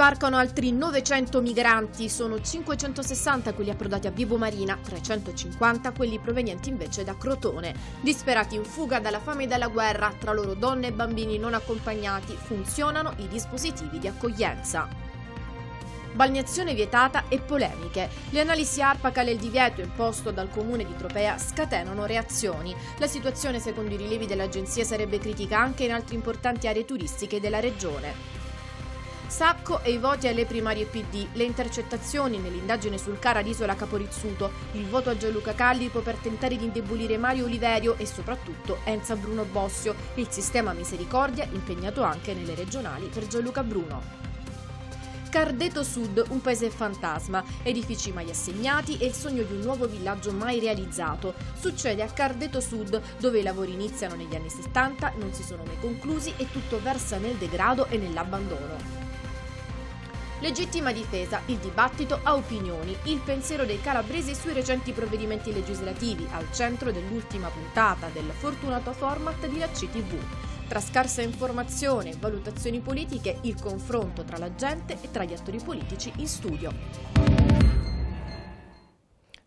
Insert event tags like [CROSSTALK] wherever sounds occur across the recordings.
sbarcano altri 900 migranti, sono 560 quelli approdati a Vibo Marina, 350 quelli provenienti invece da Crotone. Disperati in fuga dalla fame e dalla guerra, tra loro donne e bambini non accompagnati, funzionano i dispositivi di accoglienza balneazione vietata e polemiche. Le analisi ARPACAL e il divieto imposto dal comune di Tropea scatenano reazioni. La situazione, secondo i rilievi dell'agenzia, sarebbe critica anche in altre importanti aree turistiche della regione. Sacco e i voti alle primarie PD, le intercettazioni nell'indagine sul Cara l'isola Caporizzuto, il voto a Gianluca Callipo per tentare di indebolire Mario Oliverio e soprattutto Enza Bruno Bossio, il sistema misericordia impegnato anche nelle regionali per Gianluca Bruno. Cardeto Sud, un paese fantasma, edifici mai assegnati e il sogno di un nuovo villaggio mai realizzato. Succede a Cardeto Sud, dove i lavori iniziano negli anni 70, non si sono mai conclusi e tutto versa nel degrado e nell'abbandono. Legittima difesa, il dibattito a opinioni, il pensiero dei calabresi sui recenti provvedimenti legislativi, al centro dell'ultima puntata del fortunato format di La CTV. Tra scarsa informazione e valutazioni politiche, il confronto tra la gente e tra gli attori politici in studio.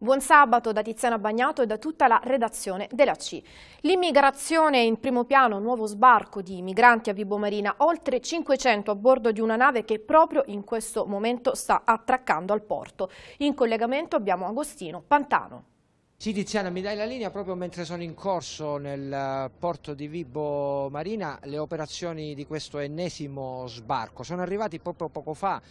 Buon sabato da Tiziana Bagnato e da tutta la redazione della C. L'immigrazione in primo piano, nuovo sbarco di migranti a Vibo Marina, oltre 500 a bordo di una nave che proprio in questo momento sta attraccando al porto. In collegamento abbiamo Agostino Pantano. Sì Tiziana, mi dai la linea proprio mentre sono in corso nel eh, porto di Vibo Marina le operazioni di questo ennesimo sbarco. Sono arrivati proprio poco fa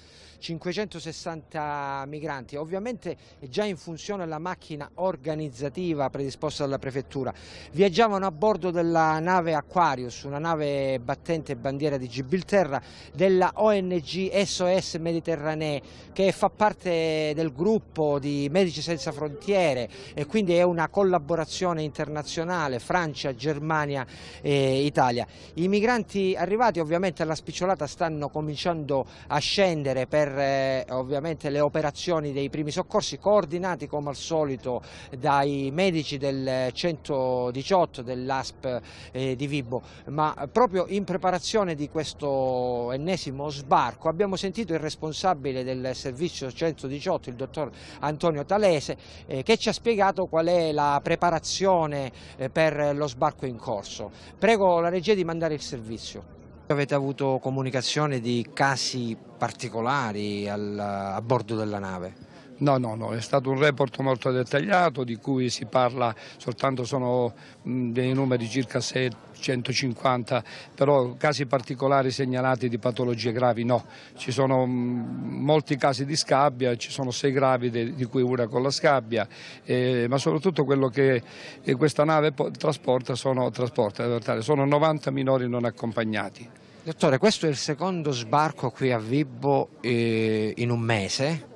560 migranti, ovviamente è già in funzione la macchina organizzativa predisposta dalla prefettura. Viaggiavano a bordo della nave Aquarius, una nave battente bandiera di Gibilterra della ONG SOS Mediterranee che fa parte del gruppo di Medici Senza Frontiere e quindi quindi è una collaborazione internazionale Francia, Germania e Italia. I migranti arrivati ovviamente alla spicciolata stanno cominciando a scendere per eh, ovviamente le operazioni dei primi soccorsi coordinati come al solito dai medici del 118 dell'ASP eh, di Vibo, ma proprio in preparazione di questo ennesimo sbarco abbiamo sentito il responsabile del servizio 118, il dottor Antonio Talese, eh, che ci ha spiegato qual è la preparazione eh, per lo sbarco in corso. Prego la regia di mandare il servizio. Avete avuto comunicazione di casi particolari al, a bordo della nave? No, no, no, è stato un report molto dettagliato di cui si parla soltanto sono dei numeri circa 650, però casi particolari segnalati di patologie gravi no. Ci sono molti casi di scabbia, ci sono sei gravi di cui una con la scabbia, eh, ma soprattutto quello che eh, questa nave trasporta sono, trasporta, eh, sono 90 minori non accompagnati. Dottore, questo è il secondo sbarco qui a Vibbo eh, in un mese?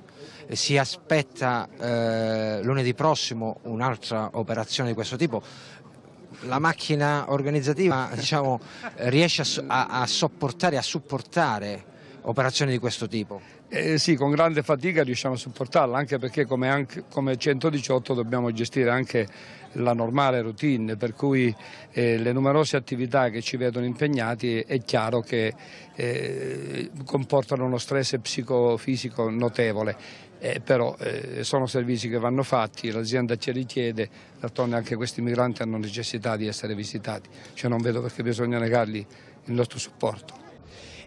si aspetta eh, lunedì prossimo un'altra operazione di questo tipo la macchina organizzativa [LAUGHS] diciamo, riesce a, a, sopportare, a supportare operazioni di questo tipo? Eh sì, con grande fatica riusciamo a supportarla, anche perché come, anche, come 118 dobbiamo gestire anche la normale routine, per cui eh, le numerose attività che ci vedono impegnati è chiaro che eh, comportano uno stress psicofisico notevole. Eh, però eh, sono servizi che vanno fatti, l'azienda ce li chiede, d'altronde anche questi migranti hanno necessità di essere visitati, cioè non vedo perché bisogna negargli il nostro supporto.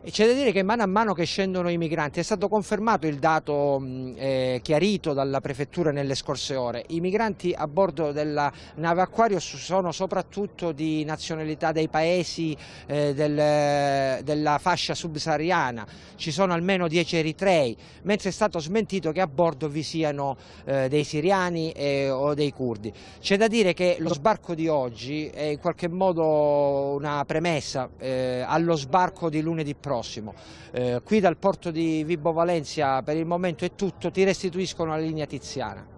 E c'è da dire che mano a mano che scendono i migranti, è stato confermato il dato eh, chiarito dalla prefettura nelle scorse ore, i migranti a bordo della nave Aquarius sono soprattutto di nazionalità dei paesi eh, del, della fascia subsahariana, ci sono almeno 10 eritrei, mentre è stato smentito che a bordo vi siano eh, dei siriani eh, o dei curdi. C'è da dire che lo sbarco di oggi è in qualche modo una premessa eh, allo sbarco di lunedì prossimo prossimo. Eh, qui dal porto di Vibo Valencia per il momento è tutto, ti restituiscono la linea tiziana.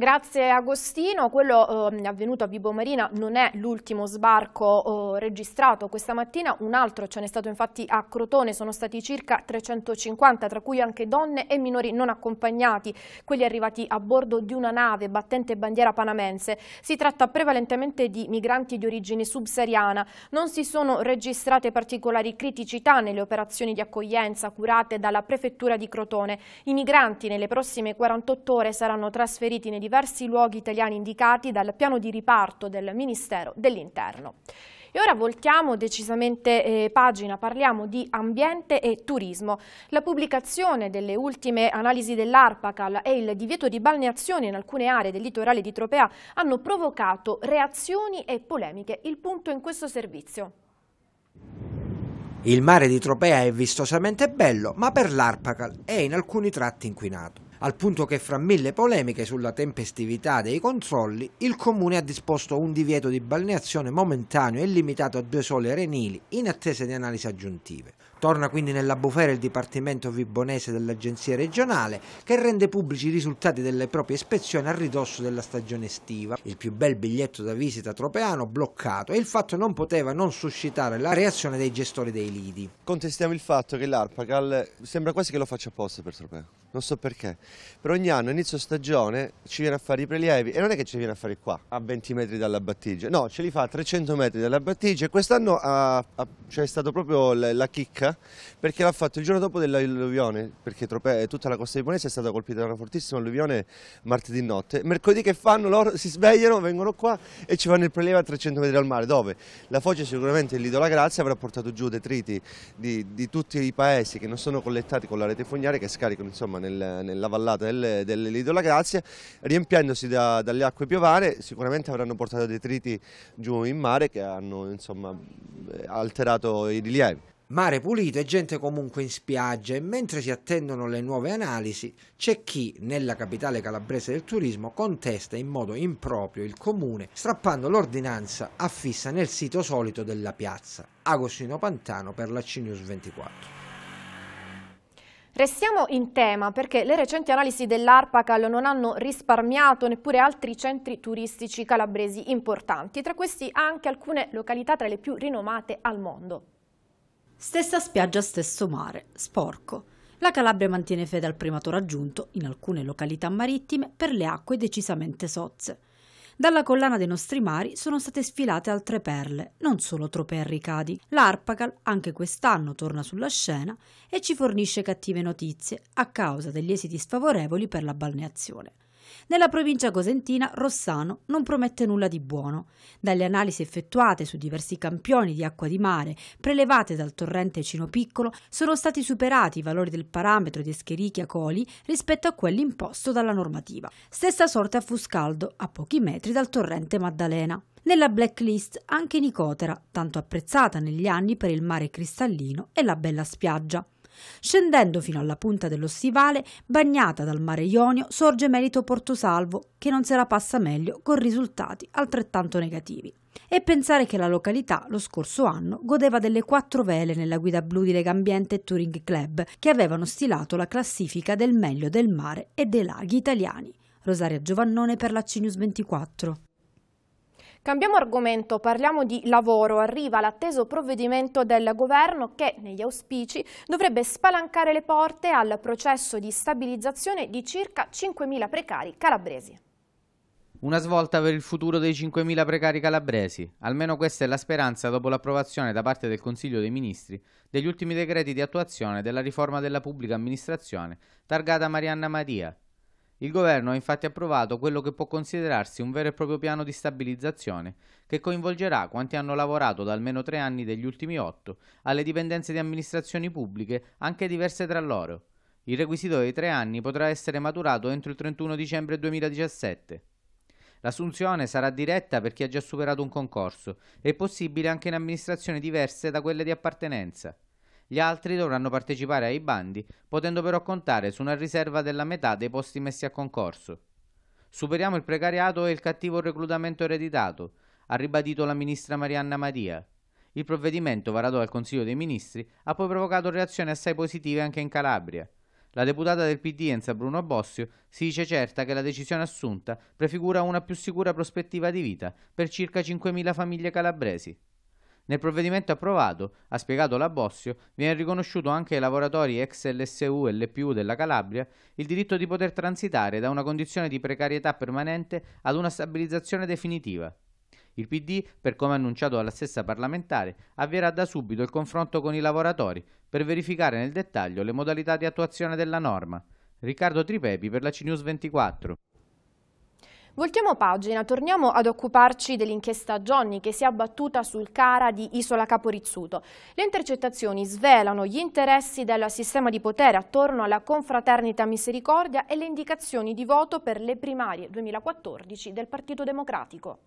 Grazie Agostino, quello eh, avvenuto a Vibo Marina non è l'ultimo sbarco eh, registrato questa mattina, un altro ce n'è stato infatti a Crotone, sono stati circa 350 tra cui anche donne e minori non accompagnati, quelli arrivati a bordo di una nave battente bandiera panamense. Si tratta prevalentemente di migranti di origine subsahariana, non si sono registrate particolari criticità nelle operazioni di accoglienza curate dalla prefettura di Crotone. I migranti nelle prossime 48 ore saranno trasferiti nei diversi diversi luoghi italiani indicati dal piano di riparto del Ministero dell'Interno. E ora voltiamo decisamente eh, pagina, parliamo di ambiente e turismo. La pubblicazione delle ultime analisi dell'ARPACAL e il divieto di balneazione in alcune aree del litorale di Tropea hanno provocato reazioni e polemiche. Il punto in questo servizio. Il mare di Tropea è vistosamente bello, ma per l'Arpacal è in alcuni tratti inquinato al punto che fra mille polemiche sulla tempestività dei controlli, il Comune ha disposto un divieto di balneazione momentaneo e limitato a due sole renili in attesa di analisi aggiuntive. Torna quindi nella bufera il Dipartimento Vibonese dell'Agenzia regionale che rende pubblici i risultati delle proprie ispezioni a ridosso della stagione estiva. Il più bel biglietto da visita tropeano bloccato e il fatto non poteva non suscitare la reazione dei gestori dei lidi. Contestiamo il fatto che l'Arpagal sembra quasi che lo faccia apposta per tropeo, non so perché, però ogni anno inizio stagione ci viene a fare i prelievi e non è che ci viene a fare qua a 20 metri dalla battigia, no ce li fa a 300 metri dalla battigia e quest'anno c'è cioè, stata proprio la chicca perché l'ha fatto il giorno dopo dell'alluvione, perché tutta la costa di liponese è stata colpita da una fortissima alluvione martedì notte. Mercoledì che fanno? Loro si svegliano, vengono qua e ci fanno il prelievo a 300 metri dal mare, dove la foce sicuramente l'idola Grazia avrà portato giù detriti di, di, tutti i paesi che non sono collettati con la rete fognaria, che scaricano insomma, nel, nella vallata del, dell'idola Grazia, riempiendosi da, dalle acque piovane, sicuramente avranno portato detriti giù in mare che hanno insomma, alterato i rilievi. Mare pulito e gente comunque in spiaggia e mentre si attendono le nuove analisi c'è chi nella capitale calabrese del turismo contesta in modo improprio il comune strappando l'ordinanza affissa nel sito solito della piazza. Agostino Pantano per la CNews 24. Restiamo in tema perché le recenti analisi dell'Arpacal non hanno risparmiato neppure altri centri turistici calabresi importanti, tra questi anche alcune località tra le più rinomate al mondo. Stessa spiaggia, stesso mare, sporco. La Calabria mantiene fede al primato raggiunto, in alcune località marittime, per le acque decisamente sozze. Dalla collana dei nostri mari sono state sfilate altre perle, non solo tropee ricadi. L'Arpacal anche quest'anno torna sulla scena e ci fornisce cattive notizie a causa degli esiti sfavorevoli per la balneazione. Nella provincia cosentina Rossano non promette nulla di buono. Dalle analisi effettuate su diversi campioni di acqua di mare prelevate dal torrente Cino Piccolo sono stati superati i valori del parametro di Escherichia coli rispetto a quelli imposto dalla normativa. Stessa sorte a Fuscaldo, a pochi metri dal torrente Maddalena. Nella blacklist anche Nicotera, tanto apprezzata negli anni per il mare cristallino e la bella spiaggia. Scendendo fino alla punta dello stivale, bagnata dal mare Ionio, sorge merito Portosalvo, che non se la passa meglio con risultati altrettanto negativi. E pensare che la località lo scorso anno godeva delle quattro vele nella guida blu di Legambiente e Touring Club, che avevano stilato la classifica del meglio del mare e dei laghi italiani. Rosaria Giovannone per la CNews 24. Cambiamo argomento, parliamo di lavoro. Arriva l'atteso provvedimento del governo che, negli auspici, dovrebbe spalancare le porte al processo di stabilizzazione di circa 5.000 precari calabresi. Una svolta per il futuro dei 5.000 precari calabresi. Almeno questa è la speranza dopo l'approvazione da parte del Consiglio dei Ministri degli ultimi decreti di attuazione della riforma della pubblica amministrazione targata Marianna Maria, il governo ha infatti approvato quello che può considerarsi un vero e proprio piano di stabilizzazione, che coinvolgerà quanti hanno lavorato da almeno tre anni degli ultimi otto alle dipendenze di amministrazioni pubbliche, anche diverse tra loro. Il requisito dei tre anni potrà essere maturato entro il 31 dicembre 2017. L'assunzione sarà diretta per chi ha già superato un concorso e possibile anche in amministrazioni diverse da quelle di appartenenza. Gli altri dovranno partecipare ai bandi, potendo però contare su una riserva della metà dei posti messi a concorso. Superiamo il precariato e il cattivo reclutamento ereditato, ha ribadito la ministra Marianna Maria. Il provvedimento varato dal Consiglio dei Ministri ha poi provocato reazioni assai positive anche in Calabria. La deputata del PD Enza Bruno Bossio si dice certa che la decisione assunta prefigura una più sicura prospettiva di vita per circa 5.000 famiglie calabresi. Nel provvedimento approvato, ha spiegato la Bossio, viene riconosciuto anche ai lavoratori ex LSU e LPU della Calabria il diritto di poter transitare da una condizione di precarietà permanente ad una stabilizzazione definitiva. Il PD, per come annunciato dalla stessa parlamentare, avvierà da subito il confronto con i lavoratori per verificare nel dettaglio le modalità di attuazione della norma. Riccardo Tripepi per la CNews 24. Voltiamo pagina, torniamo ad occuparci dell'inchiesta Johnny che si è abbattuta sul Cara di Isola Caporizzuto. Le intercettazioni svelano gli interessi del sistema di potere attorno alla confraternita Misericordia e le indicazioni di voto per le primarie 2014 del Partito Democratico.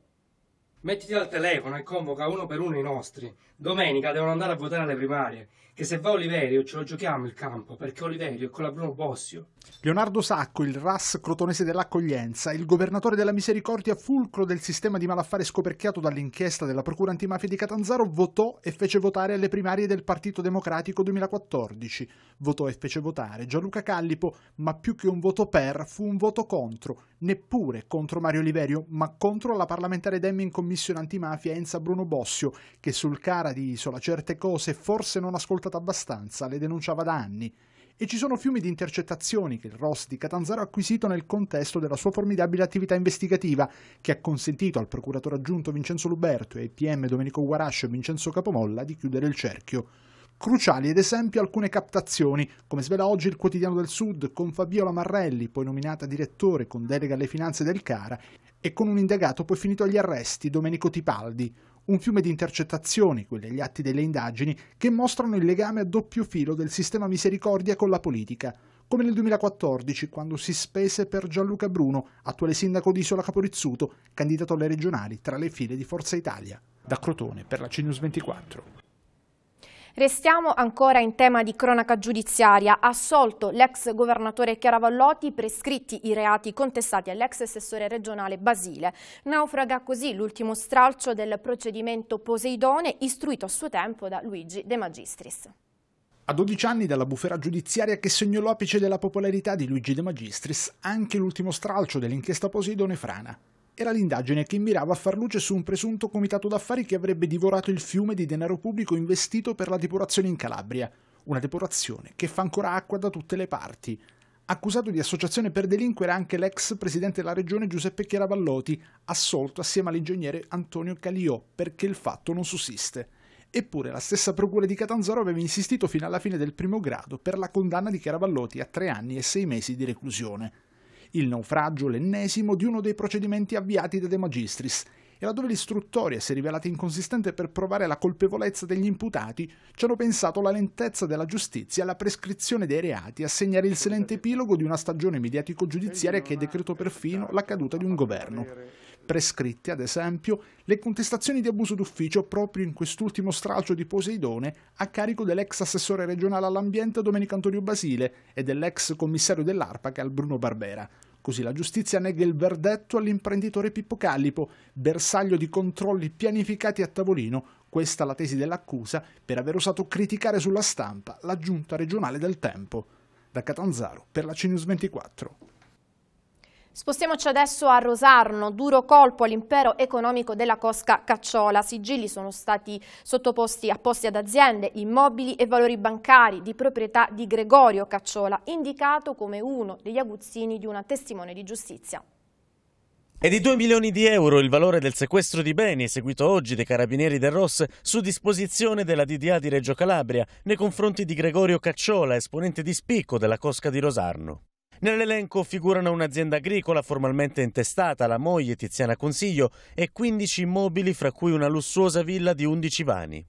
Mettiti al telefono e convoca uno per uno i nostri. Domenica devono andare a votare alle primarie che se va Oliverio ce lo giochiamo il campo perché Oliverio è con la Bruno Bossio. Leonardo Sacco, il RAS crotonese dell'accoglienza, il governatore della misericordia fulcro del sistema di malaffare scoperchiato dall'inchiesta della Procura antimafia di Catanzaro, votò e fece votare alle primarie del Partito Democratico 2014. Votò e fece votare Gianluca Callipo, ma più che un voto per fu un voto contro, neppure contro Mario Oliverio, ma contro la parlamentare Demme in commissione antimafia Enza Bruno Bossio, che sul cara di Isola certe cose forse non ascoltava ascoltata abbastanza, le denunciava da anni, e ci sono fiumi di intercettazioni che il ROS di Catanzaro ha acquisito nel contesto della sua formidabile attività investigativa, che ha consentito al procuratore aggiunto Vincenzo Luberto e ai PM Domenico Guarascio e Vincenzo Capomolla di chiudere il cerchio. Cruciali ed esempio alcune captazioni, come svela oggi il Quotidiano del Sud con Fabiola Marrelli, poi nominata direttore con delega alle finanze del CARA, e con un indagato poi finito agli arresti, Domenico Tipaldi, un fiume di intercettazioni, quelli degli atti delle indagini, che mostrano il legame a doppio filo del sistema misericordia con la politica, come nel 2014 quando si spese per Gianluca Bruno, attuale sindaco di Isola Caporizzuto, candidato alle regionali tra le file di Forza Italia. Da Crotone per la CNews 24. Restiamo ancora in tema di cronaca giudiziaria. Assolto l'ex governatore Chiaravallotti, prescritti i reati contestati all'ex assessore regionale Basile. Naufraga così l'ultimo stralcio del procedimento Poseidone, istruito a suo tempo da Luigi De Magistris. A 12 anni dalla bufera giudiziaria che segnò l'apice della popolarità di Luigi De Magistris, anche l'ultimo stralcio dell'inchiesta Poseidone frana. Era l'indagine che mirava a far luce su un presunto comitato d'affari che avrebbe divorato il fiume di denaro pubblico investito per la depurazione in Calabria, una depurazione che fa ancora acqua da tutte le parti. Accusato di associazione per delinquere anche l'ex presidente della regione Giuseppe Chiaravallotti, assolto assieme all'ingegnere Antonio Caliò, perché il fatto non sussiste. Eppure la stessa procura di Catanzaro aveva insistito fino alla fine del primo grado per la condanna di Chiaravallotti a tre anni e sei mesi di reclusione il naufragio l'ennesimo di uno dei procedimenti avviati da De Magistris, e laddove l'istruttoria si è rivelata inconsistente per provare la colpevolezza degli imputati, ci hanno pensato la lentezza della giustizia e la prescrizione dei reati a segnare il silente epilogo di una stagione mediatico-giudiziaria che decretò perfino la caduta di un governo prescritte, ad esempio, le contestazioni di abuso d'ufficio proprio in quest'ultimo stralcio di Poseidone a carico dell'ex assessore regionale all'ambiente Domenico Antonio Basile e dell'ex commissario dell'ARPAC al Bruno Barbera. Così la giustizia nega il verdetto all'imprenditore Pippo Callipo, bersaglio di controlli pianificati a tavolino, questa la tesi dell'accusa, per aver osato criticare sulla stampa la giunta regionale del tempo. Da Catanzaro per la CNews 24. Spostiamoci adesso a Rosarno, duro colpo all'impero economico della Cosca Cacciola. Sigilli sono stati sottoposti a posti ad aziende, immobili e valori bancari di proprietà di Gregorio Cacciola, indicato come uno degli aguzzini di una testimone di giustizia. È di 2 milioni di euro il valore del sequestro di beni eseguito oggi dai carabinieri del ROS su disposizione della DDA di Reggio Calabria nei confronti di Gregorio Cacciola, esponente di spicco della Cosca di Rosarno. Nell'elenco figurano un'azienda agricola formalmente intestata, la moglie Tiziana Consiglio e 15 immobili fra cui una lussuosa villa di 11 vani.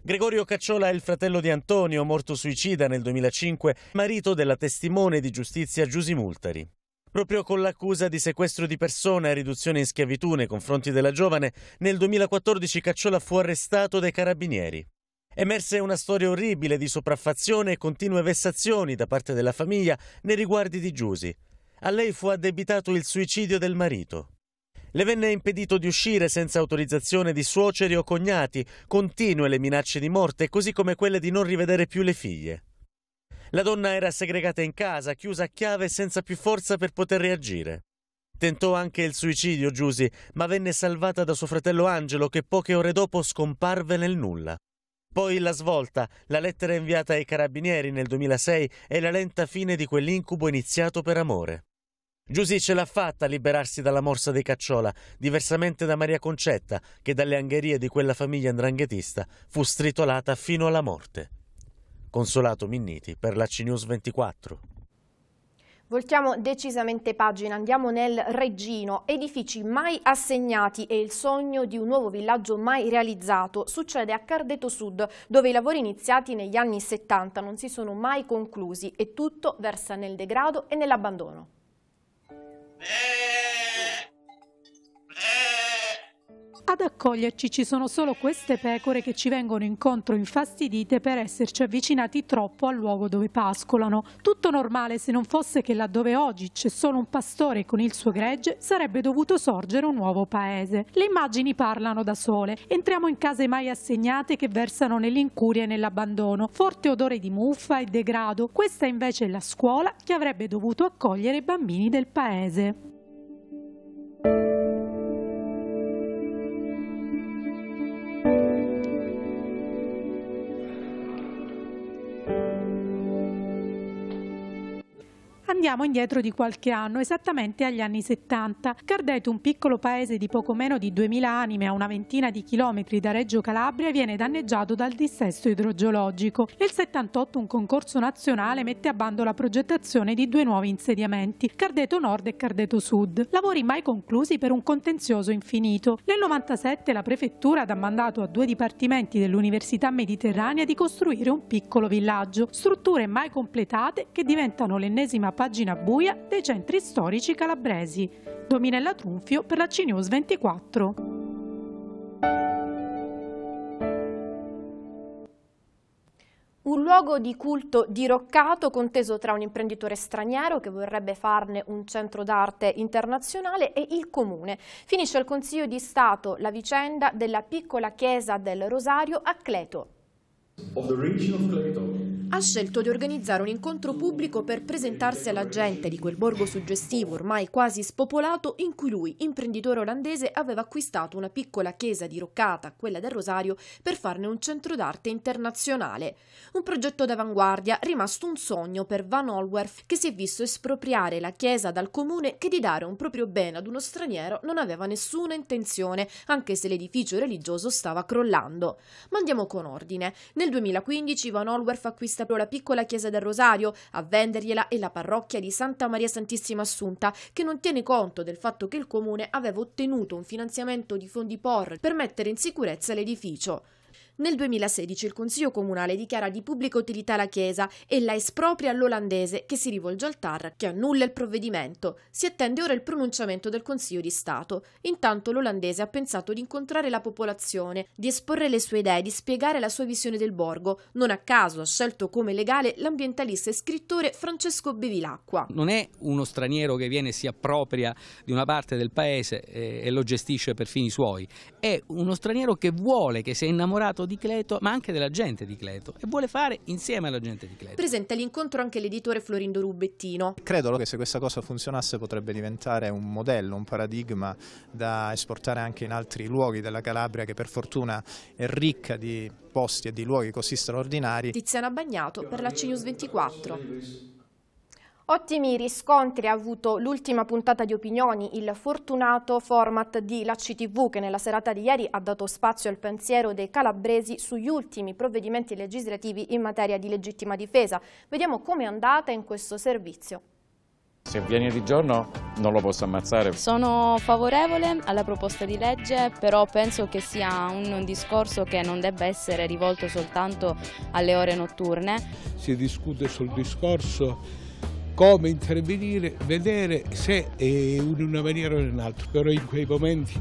Gregorio Cacciola è il fratello di Antonio, morto suicida nel 2005, marito della testimone di giustizia Giusi Multari. Proprio con l'accusa di sequestro di persona e riduzione in schiavitù nei confronti della giovane, nel 2014 Cacciola fu arrestato dai carabinieri. Emerse una storia orribile di sopraffazione e continue vessazioni da parte della famiglia nei riguardi di Giusy. A lei fu addebitato il suicidio del marito. Le venne impedito di uscire senza autorizzazione di suoceri o cognati, continue le minacce di morte, così come quelle di non rivedere più le figlie. La donna era segregata in casa, chiusa a chiave senza più forza per poter reagire. Tentò anche il suicidio Giusy, ma venne salvata da suo fratello Angelo che poche ore dopo scomparve nel nulla. Poi la svolta, la lettera inviata ai carabinieri nel 2006 e la lenta fine di quell'incubo iniziato per amore. Giusy ce l'ha fatta a liberarsi dalla morsa dei Cacciola, diversamente da Maria Concetta, che dalle angherie di quella famiglia andranghetista fu stritolata fino alla morte. Consolato Minniti per la CNews 24. Voltiamo decisamente pagina, andiamo nel Reggino, edifici mai assegnati e il sogno di un nuovo villaggio mai realizzato. Succede a Cardeto Sud, dove i lavori iniziati negli anni 70 non si sono mai conclusi e tutto versa nel degrado e nell'abbandono. Eh. Ad accoglierci ci sono solo queste pecore che ci vengono incontro infastidite per esserci avvicinati troppo al luogo dove pascolano. Tutto normale se non fosse che laddove oggi c'è solo un pastore con il suo gregge sarebbe dovuto sorgere un nuovo paese. Le immagini parlano da sole. Entriamo in case mai assegnate che versano nell'incuria e nell'abbandono. Forte odore di muffa e degrado. Questa invece è la scuola che avrebbe dovuto accogliere i bambini del paese. Andiamo indietro di qualche anno, esattamente agli anni 70. Cardeto, un piccolo paese di poco meno di 2000 anime a una ventina di chilometri da Reggio Calabria, viene danneggiato dal dissesto idrogeologico. Nel 78 un concorso nazionale mette a bando la progettazione di due nuovi insediamenti, Cardeto Nord e Cardeto Sud. Lavori mai conclusi per un contenzioso infinito. Nel 97 la prefettura dà mandato a due dipartimenti dell'Università Mediterranea di costruire un piccolo villaggio, strutture mai completate che diventano l'ennesima pagina pagina buia dei centri storici calabresi. Dominella Trunfio per la CNews 24. Un luogo di culto diroccato, conteso tra un imprenditore straniero che vorrebbe farne un centro d'arte internazionale e il comune. Finisce al Consiglio di Stato la vicenda della piccola chiesa del Rosario a Cleto. Of the region of Cleto ha scelto di organizzare un incontro pubblico per presentarsi alla gente di quel borgo suggestivo ormai quasi spopolato in cui lui, imprenditore olandese, aveva acquistato una piccola chiesa diroccata, quella del Rosario, per farne un centro d'arte internazionale. Un progetto d'avanguardia rimasto un sogno per Van Olwerf che si è visto espropriare la chiesa dal comune che di dare un proprio bene ad uno straniero non aveva nessuna intenzione, anche se l'edificio religioso stava crollando. Ma andiamo con ordine. Nel 2015 Van Olwerf acquistò Battista, la piccola chiesa del Rosario, a vendergliela è la parrocchia di Santa Maria Santissima Assunta, che non tiene conto del fatto che il comune aveva ottenuto un finanziamento di fondi POR per mettere in sicurezza l'edificio. Nel 2016 il Consiglio Comunale dichiara di pubblica utilità la chiesa e la espropria all'olandese che si rivolge al TAR, che annulla il provvedimento. Si attende ora il pronunciamento del Consiglio di Stato. Intanto l'olandese ha pensato di incontrare la popolazione, di esporre le sue idee, di spiegare la sua visione del borgo. Non a caso ha scelto come legale l'ambientalista e scrittore Francesco Bevilacqua. Non è uno straniero che viene e si appropria di una parte del paese eh, e lo gestisce per fini suoi, è uno straniero che vuole, che si è innamorato di Cleto, ma anche della gente di Cleto e vuole fare insieme alla gente di Cleto. Presente all'incontro anche l'editore Florindo Rubettino. Credo che se questa cosa funzionasse potrebbe diventare un modello, un paradigma da esportare anche in altri luoghi della Calabria che per fortuna è ricca di posti e di luoghi così straordinari. Tiziana Bagnato per la CNews 24. Ottimi riscontri ha avuto l'ultima puntata di Opinioni, il fortunato format di la CTV che nella serata di ieri ha dato spazio al pensiero dei calabresi sugli ultimi provvedimenti legislativi in materia di legittima difesa. Vediamo come è andata in questo servizio. Se viene di giorno non lo posso ammazzare. Sono favorevole alla proposta di legge, però penso che sia un discorso che non debba essere rivolto soltanto alle ore notturne. Si discute sul discorso come intervenire, vedere se eh, in una maniera o in un'altra, però in quei momenti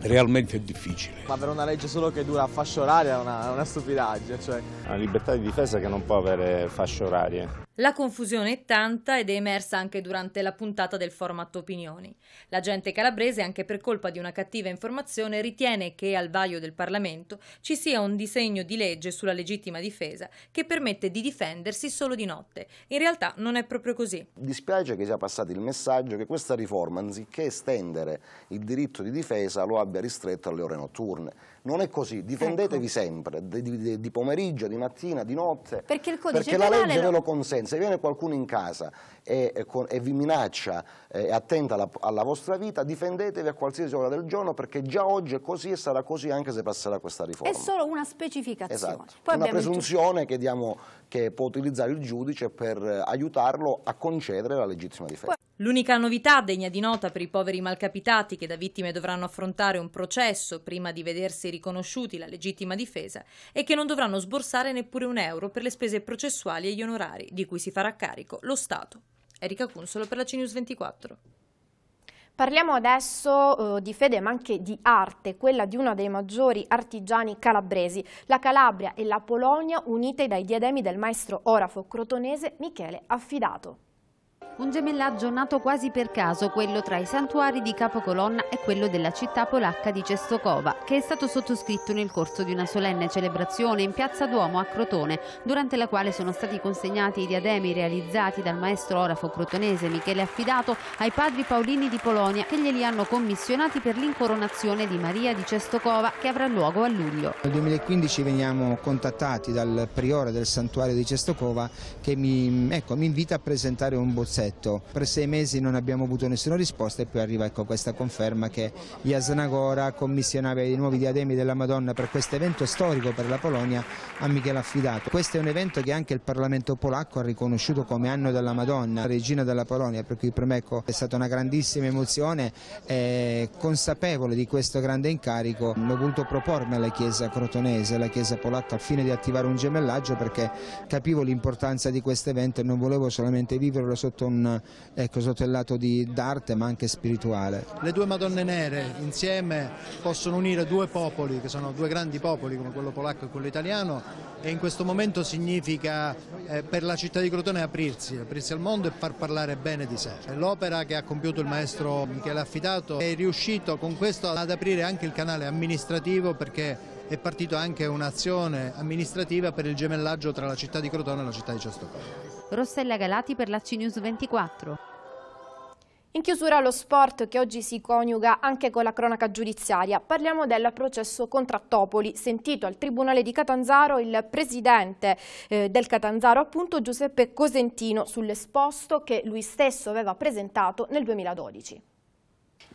realmente è difficile. Ma avere una legge solo che dura a fascia oraria è una, una stupidaggine. Cioè. Una libertà di difesa che non può avere fasce orarie. La confusione è tanta ed è emersa anche durante la puntata del format Opinioni. La gente calabrese, anche per colpa di una cattiva informazione, ritiene che al vaglio del Parlamento ci sia un disegno di legge sulla legittima difesa che permette di difendersi solo di notte. In realtà non è proprio così. Dispiace che sia passato il messaggio che questa riforma, anziché estendere il diritto di difesa, lo abbia ristretto alle ore notturne non è così, difendetevi ecco. sempre, di, di, di, pomeriggio, di mattina, di notte, perché, il codice perché la legge ve lo... lo consente. Se viene qualcuno in casa e, e, con, e vi minaccia e attenta alla, alla, vostra vita, difendetevi a qualsiasi ora del giorno perché già oggi è così e sarà così anche se passerà questa riforma. È solo una specificazione. Esatto. Poi una presunzione che, diamo, che può utilizzare il giudice per eh, aiutarlo a concedere la legittima difesa. Poi... L'unica novità degna di nota per i poveri malcapitati che da vittime dovranno affrontare un processo prima di vedersi riconosciuti la legittima difesa è che non dovranno sborsare neppure un euro per le spese processuali e gli onorari, di cui si farà carico lo Stato. Erika Cunsolo per la CNews 24. Parliamo adesso eh, di fede ma anche di arte, quella di uno dei maggiori artigiani calabresi, la Calabria e la Polonia unite dai diademi del maestro orafo crotonese Michele Affidato. Un gemellaggio nato quasi per caso, quello tra i santuari di Capocolonna e quello della città polacca di Cestokova, che è stato sottoscritto nel corso di una solenne celebrazione in piazza Duomo a Crotone, durante la quale sono stati consegnati i diademi realizzati dal maestro orafo crotonese Michele Affidato ai padri paolini di Polonia che glieli hanno commissionati per l'incoronazione di Maria di Cestokova che avrà luogo a luglio. Nel 2015 veniamo contattati dal priore del santuario di Cestokova che mi, ecco, mi invita a presentare un bozzetto cassetto. Per sei mesi non abbiamo avuto nessuna risposta e poi arriva ecco, questa conferma che Yasanagora, commissionava i nuovi diademi della Madonna per questo evento storico per la Polonia, a Michele Affidato. Questo è un evento che anche il Parlamento polacco ha riconosciuto come anno della Madonna, regina della Polonia, per cui per me ecco, è stata una grandissima emozione e consapevole di questo grande incarico ho voluto propormi alla Chiesa crotonese, alla Chiesa polacca al fine di attivare un gemellaggio perché capivo l'importanza di questo evento e non volevo solamente viverlo sotto un un ecco, sottotellato di, d'arte ma anche spirituale. Le due Madonne Nere insieme possono unire due popoli che sono due grandi popoli come quello polacco e quello italiano e in questo momento significa eh, per la città di Crotone aprirsi, aprirsi al mondo e far parlare bene di sé. Cioè, l'opera che ha compiuto il maestro Michele Affidato è riuscito con questo ad aprire anche il canale amministrativo perché è partita anche un'azione amministrativa per il gemellaggio tra la città di Crotone e la città di Cestopoli. Rossella Galati per la CNews 24. In chiusura lo sport che oggi si coniuga anche con la cronaca giudiziaria. Parliamo del processo Contrattopoli, sentito al Tribunale di Catanzaro il presidente eh, del Catanzaro, appunto Giuseppe Cosentino, sull'esposto che lui stesso aveva presentato nel 2012.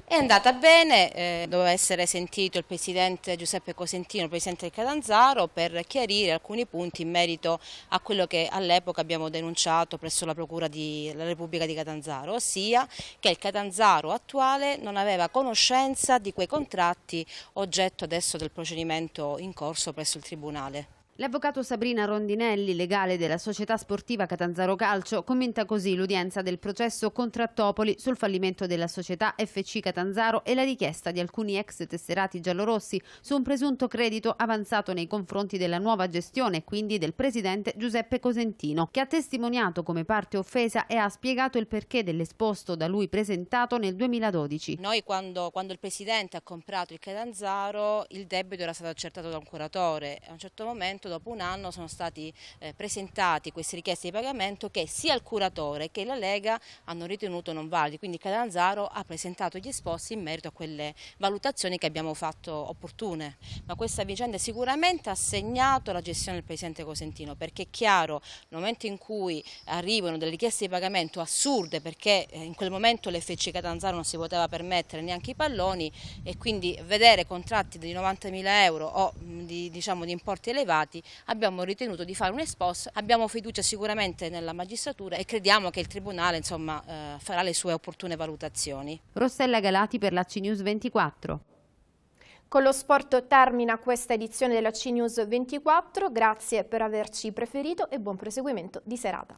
È andata bene, eh, doveva essere sentito il presidente Giuseppe Cosentino, presidente del Catanzaro, per chiarire alcuni punti in merito a quello che all'epoca abbiamo denunciato presso la Procura della Repubblica di Catanzaro, ossia che il Catanzaro attuale non aveva conoscenza di quei contratti oggetto adesso del procedimento in corso presso il Tribunale. L'avvocato Sabrina Rondinelli, legale della società sportiva Catanzaro Calcio, commenta così l'udienza del processo Contrattopoli sul fallimento della società FC Catanzaro e la richiesta di alcuni ex tesserati giallorossi su un presunto credito avanzato nei confronti della nuova gestione, e quindi del presidente Giuseppe Cosentino, che ha testimoniato come parte offesa e ha spiegato il perché dell'esposto da lui presentato nel 2012. Noi quando, quando il presidente ha comprato il Catanzaro il debito era stato accertato da un curatore, a un certo momento appunto dopo un anno sono stati eh, presentati queste richieste di pagamento che sia il curatore che la Lega hanno ritenuto non validi, quindi Catanzaro ha presentato gli esposti in merito a quelle valutazioni che abbiamo fatto opportune, ma questa vicenda sicuramente ha segnato la gestione del Presidente Cosentino perché è chiaro nel momento in cui arrivano delle richieste di pagamento assurde perché eh, in quel momento l'FC Catanzaro non si poteva permettere neanche i palloni e quindi vedere contratti di 90.000 euro o di, diciamo, di importi elevati dati, abbiamo ritenuto di fare un espos, abbiamo fiducia sicuramente nella magistratura e crediamo che il Tribunale insomma, eh, farà le sue opportune valutazioni. Rossella Galati per la CNews 24. Con lo sport termina questa edizione della CNews 24, grazie per averci preferito e buon proseguimento di serata.